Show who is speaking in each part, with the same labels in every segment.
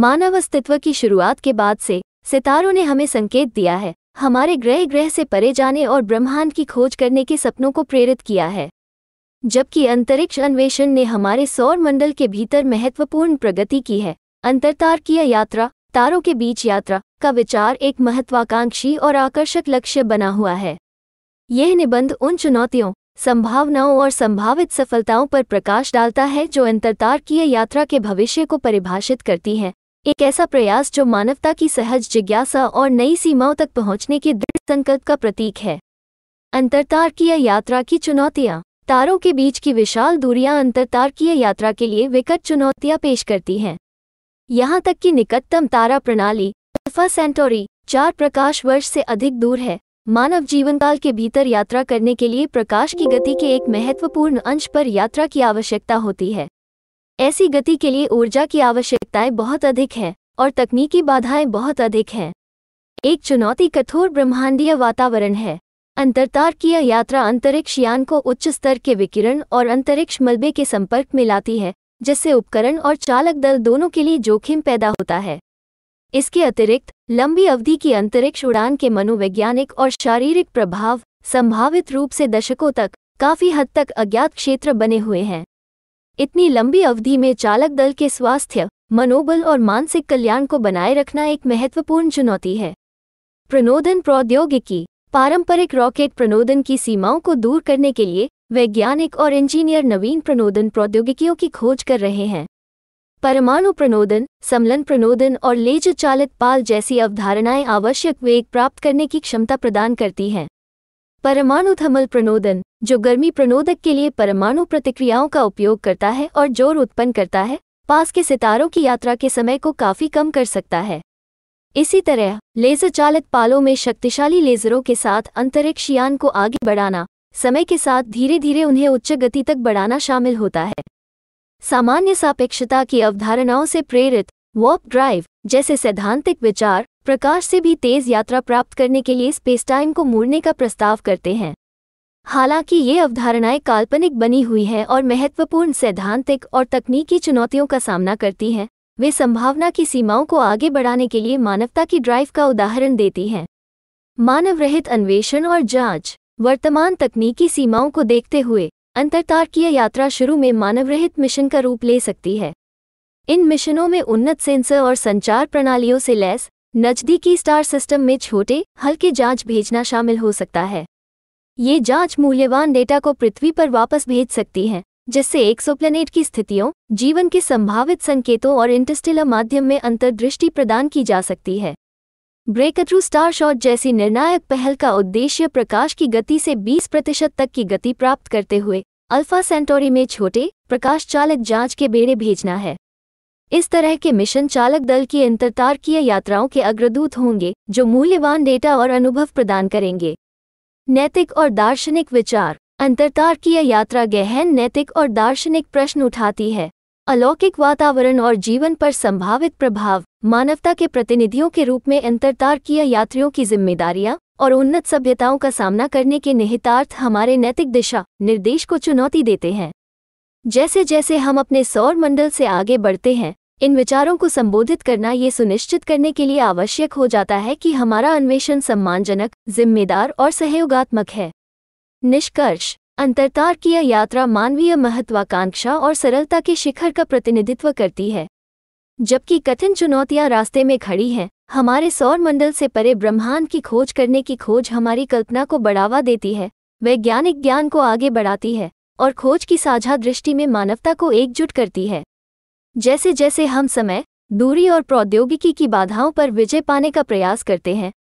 Speaker 1: मानव अस्तित्व की शुरुआत के बाद से सितारों ने हमें संकेत दिया है हमारे ग्रह ग्रह से परे जाने और ब्रह्मांड की खोज करने के सपनों को प्रेरित किया है जबकि अंतरिक्ष अन्वेषण ने हमारे सौर मंडल के भीतर महत्वपूर्ण प्रगति की है अंतरतारकीय यात्रा तारों के बीच यात्रा का विचार एक महत्वाकांक्षी और आकर्षक लक्ष्य बना हुआ है यह निबंध उन चुनौतियों संभावनाओं और संभावित सफलताओं पर प्रकाश डालता है जो अंतरतारकीय यात्रा के भविष्य को परिभाषित करती हैं एक ऐसा प्रयास जो मानवता की सहज जिज्ञासा और नई सीमाओं तक पहुंचने के दृढ़ संकल्प का प्रतीक है अंतरतारकीय यात्रा की चुनौतियाँ तारों के बीच की विशाल दूरियां अंतरतारकीय यात्रा के लिए विकट चुनौतियां पेश करती हैं यहाँ तक कि निकटतम तारा प्रणाली अल्फा सेंटोरी चार प्रकाश वर्ष से अधिक दूर है मानव जीवनकाल के भीतर यात्रा करने के लिए प्रकाश की गति के एक महत्वपूर्ण अंश पर यात्रा की आवश्यकता होती है ऐसी गति के लिए ऊर्जा की आवश्यकताएं बहुत अधिक है और तकनीकी बाधाएं बहुत अधिक हैं एक चुनौती कठोर ब्रह्मांडीय वातावरण है यह यात्रा अंतरिक्ष यान को उच्च स्तर के विकिरण और अंतरिक्ष मलबे के संपर्क में लाती है जिससे उपकरण और चालक दल दोनों के लिए जोखिम पैदा होता है इसके अतिरिक्त लंबी अवधि की अंतरिक्ष उड़ान के मनोवैज्ञानिक और शारीरिक प्रभाव संभावित रूप से दशकों तक काफी हद तक अज्ञात क्षेत्र बने हुए हैं इतनी लंबी अवधि में चालक दल के स्वास्थ्य मनोबल और मानसिक कल्याण को बनाए रखना एक महत्वपूर्ण चुनौती है प्रणोदन प्रौद्योगिकी पारंपरिक रॉकेट प्रणोदन की सीमाओं को दूर करने के लिए वैज्ञानिक और इंजीनियर नवीन प्रणोदन प्रौद्योगिकियों की खोज कर रहे हैं परमाणु प्रणोदन समलन प्रणोदन और लेजर चालित पाल जैसी अवधारणाएं आवश्यक वेग प्राप्त करने की क्षमता प्रदान करती हैं परमाणु थमल प्रणोदन जो गर्मी प्रणोदक के लिए परमाणु प्रतिक्रियाओं का उपयोग करता है और जोर उत्पन्न करता है पास के सितारों की यात्रा के समय को काफी कम कर सकता है इसी तरह लेजर चालित पालों में शक्तिशाली लेजरों के साथ अंतरिक्ष यान को आगे बढ़ाना समय के साथ धीरे धीरे उन्हें उच्च गति तक बढ़ाना शामिल होता है सामान्य सापेक्षता की अवधारणाओं से प्रेरित वॉप ड्राइव जैसे सैद्धांतिक विचार प्रकाश से भी तेज यात्रा प्राप्त करने के लिए स्पेस टाइम को मोड़ने का प्रस्ताव करते हैं हालांकि ये अवधारणाएं काल्पनिक बनी हुई हैं और महत्वपूर्ण सैद्धांतिक और तकनीकी चुनौतियों का सामना करती हैं वे संभावना की सीमाओं को आगे बढ़ाने के लिए मानवता की ड्राइव का उदाहरण देती हैं मानव रहित अन्वेषण और जांच वर्तमान तकनीकी सीमाओं को देखते हुए अंतरतारकीय यात्रा शुरू में मानवरहित मिशन का रूप ले सकती है इन मिशनों में उन्नत सेंसर और संचार प्रणालियों से लैस नजदीकी स्टार सिस्टम में छोटे हल्के जांच भेजना शामिल हो सकता है ये जांच मूल्यवान डेटा को पृथ्वी पर वापस भेज सकती हैं जिससे एक्सोप्लेनेट की स्थितियों जीवन के संभावित संकेतों और इंटरस्टेलर माध्यम में अंतर्दृष्टि प्रदान की जा सकती है ब्रेक थ्रू स्टार शॉट जैसी निर्णायक पहल का उद्देश्य प्रकाश की गति से 20 प्रतिशत तक की गति प्राप्त करते हुए अल्फा सेंटोरी में छोटे प्रकाश चालक जांच के बेड़े भेजना है इस तरह के मिशन चालक दल की अंतरतारकीय यात्राओं के अग्रदूत होंगे जो मूल्यवान डेटा और अनुभव प्रदान करेंगे नैतिक और दार्शनिक विचार की यात्रा गहन नैतिक और दार्शनिक प्रश्न उठाती है अलौकिक वातावरण और जीवन पर संभावित प्रभाव मानवता के प्रतिनिधियों के रूप में अंतरतारकीय यात्रियों की जिम्मेदारियां और उन्नत सभ्यताओं का सामना करने के निहितार्थ हमारे नैतिक दिशा निर्देश को चुनौती देते हैं जैसे जैसे हम अपने सौर मंडल से आगे बढ़ते हैं इन विचारों को संबोधित करना ये सुनिश्चित करने के लिए आवश्यक हो जाता है कि हमारा अन्वेषण सम्मानजनक जिम्मेदार और सहयोगात्मक है निष्कर्ष अंतरतार की यह यात्रा मानवीय महत्वाकांक्षा और सरलता के शिखर का प्रतिनिधित्व करती है जबकि कठिन चुनौतियां रास्ते में खड़ी हैं हमारे सौर मंडल से परे ब्रह्मांड की खोज करने की खोज हमारी कल्पना को बढ़ावा देती है वैज्ञानिक ज्ञान को आगे बढ़ाती है और खोज की साझा दृष्टि में मानवता को एकजुट करती है जैसे जैसे हम समय दूरी और प्रौद्योगिकी की बाधाओं पर विजय पाने का प्रयास करते हैं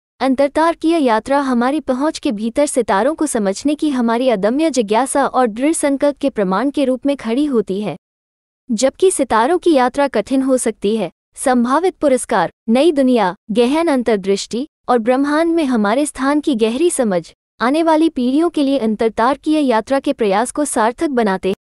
Speaker 1: की यात्रा हमारी पहुंच के भीतर सितारों को समझने की हमारी अदम्य जिज्ञासा और दृढ़ संकल्प के प्रमाण के रूप में खड़ी होती है जबकि सितारों की यात्रा कठिन हो सकती है संभावित पुरस्कार नई दुनिया गहन अंतर्दृष्टि और ब्रह्मांड में हमारे स्थान की गहरी समझ आने वाली पीढ़ियों के लिए की यात्रा के प्रयास को सार्थक बनाते हैं